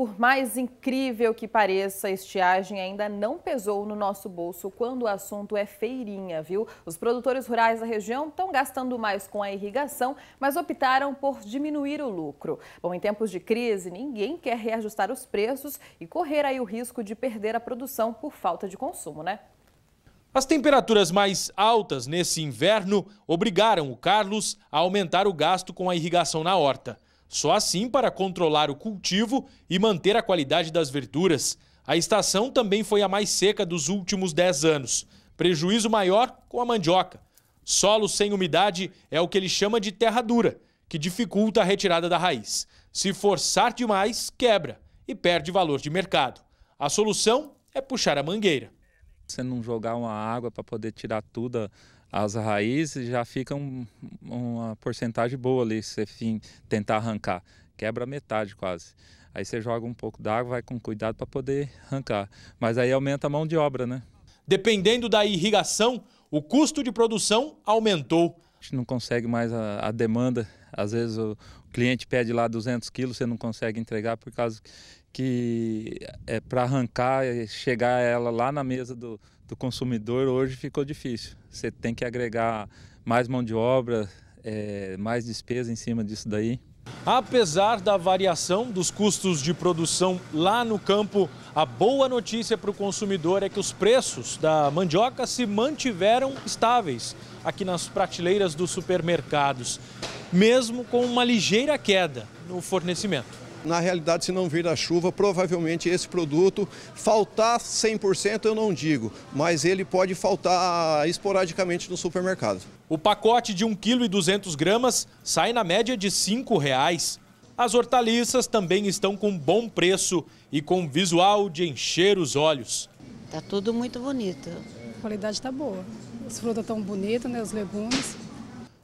Por mais incrível que pareça, a estiagem ainda não pesou no nosso bolso quando o assunto é feirinha, viu? Os produtores rurais da região estão gastando mais com a irrigação, mas optaram por diminuir o lucro. Bom, em tempos de crise, ninguém quer reajustar os preços e correr aí o risco de perder a produção por falta de consumo, né? As temperaturas mais altas nesse inverno obrigaram o Carlos a aumentar o gasto com a irrigação na horta. Só assim para controlar o cultivo e manter a qualidade das verduras. A estação também foi a mais seca dos últimos 10 anos. Prejuízo maior com a mandioca. Solo sem umidade é o que ele chama de terra dura, que dificulta a retirada da raiz. Se forçar demais, quebra e perde valor de mercado. A solução é puxar a mangueira. Você não jogar uma água para poder tirar tudo as raízes já fica uma porcentagem boa ali, se você tentar arrancar. Quebra metade quase. Aí você joga um pouco d'água, vai com cuidado para poder arrancar. Mas aí aumenta a mão de obra, né? Dependendo da irrigação, o custo de produção aumentou. A gente não consegue mais a, a demanda. Às vezes o cliente pede lá 200 quilos, você não consegue entregar por causa que é para arrancar e chegar ela lá na mesa do, do consumidor hoje ficou difícil. Você tem que agregar mais mão de obra, é, mais despesa em cima disso daí. Apesar da variação dos custos de produção lá no campo, a boa notícia para o consumidor é que os preços da mandioca se mantiveram estáveis aqui nas prateleiras dos supermercados, mesmo com uma ligeira queda no fornecimento. Na realidade, se não vir a chuva, provavelmente esse produto faltar 100% eu não digo, mas ele pode faltar esporadicamente no supermercado. O pacote de 1,2 kg sai na média de R$ 5,00. As hortaliças também estão com bom preço e com visual de encher os olhos. está tudo muito bonito. A qualidade está boa. As frutas estão é bonitas, né? os legumes.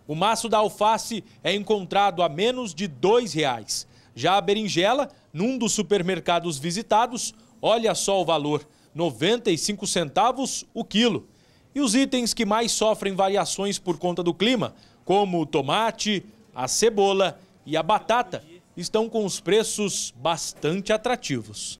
O maço da alface é encontrado a menos de R$ reais. Já a berinjela, num dos supermercados visitados, olha só o valor: 95 centavos o quilo. E os itens que mais sofrem variações por conta do clima, como o tomate, a cebola e a batata, estão com os preços bastante atrativos.